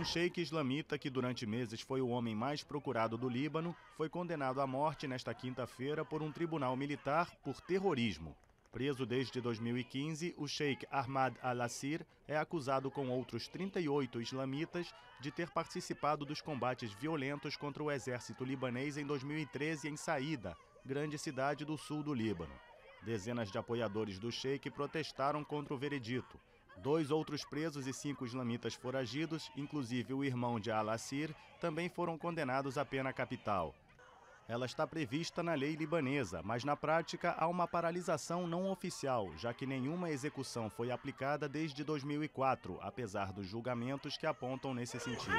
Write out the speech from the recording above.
Um sheik islamita que durante meses foi o homem mais procurado do Líbano foi condenado à morte nesta quinta-feira por um tribunal militar por terrorismo. Preso desde 2015, o sheik Ahmad al-Assir é acusado com outros 38 islamitas de ter participado dos combates violentos contra o exército libanês em 2013 em Saída, grande cidade do sul do Líbano. Dezenas de apoiadores do sheik protestaram contra o veredito. Dois outros presos e cinco islamitas foragidos, inclusive o irmão de Al-Assir, também foram condenados à pena capital. Ela está prevista na lei libanesa, mas na prática há uma paralisação não oficial, já que nenhuma execução foi aplicada desde 2004, apesar dos julgamentos que apontam nesse sentido.